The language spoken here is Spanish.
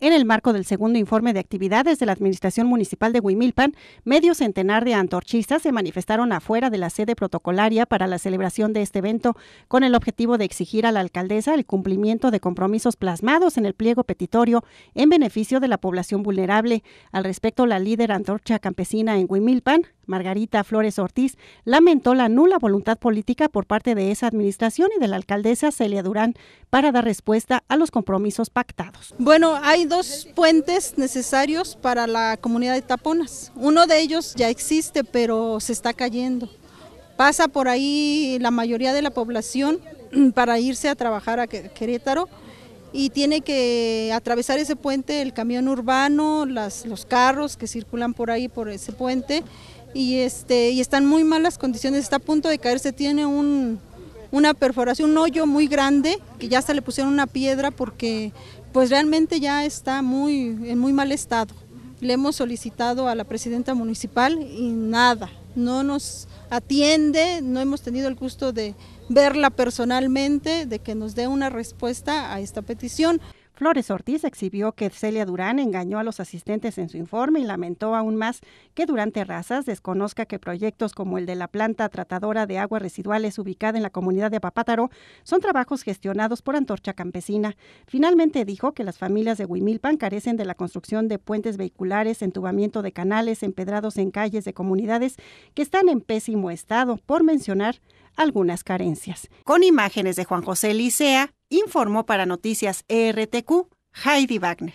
en el marco del segundo informe de actividades de la Administración Municipal de Huimilpan, medio centenar de antorchistas se manifestaron afuera de la sede protocolaria para la celebración de este evento con el objetivo de exigir a la alcaldesa el cumplimiento de compromisos plasmados en el pliego petitorio en beneficio de la población vulnerable. Al respecto, la líder antorcha campesina en Huimilpan, Margarita Flores Ortiz, lamentó la nula voluntad política por parte de esa administración y de la alcaldesa Celia Durán para dar respuesta a los compromisos pactados. Bueno, hay dos puentes necesarios para la comunidad de Taponas. Uno de ellos ya existe, pero se está cayendo. Pasa por ahí la mayoría de la población para irse a trabajar a Querétaro y tiene que atravesar ese puente el camión urbano, los carros que circulan por ahí por ese puente y, este, y está en muy malas condiciones, está a punto de caerse, tiene un, una perforación, un hoyo muy grande, que ya se le pusieron una piedra porque pues realmente ya está muy, en muy mal estado. Le hemos solicitado a la presidenta municipal y nada, no nos atiende, no hemos tenido el gusto de verla personalmente, de que nos dé una respuesta a esta petición. Flores Ortiz exhibió que Celia Durán engañó a los asistentes en su informe y lamentó aún más que durante razas desconozca que proyectos como el de la planta tratadora de aguas residuales ubicada en la comunidad de Papátaro son trabajos gestionados por Antorcha Campesina. Finalmente dijo que las familias de Huimilpan carecen de la construcción de puentes vehiculares, entubamiento de canales, empedrados en calles de comunidades que están en pésimo estado, por mencionar algunas carencias. Con imágenes de Juan José Licea, informó para Noticias ERTQ Heidi Wagner.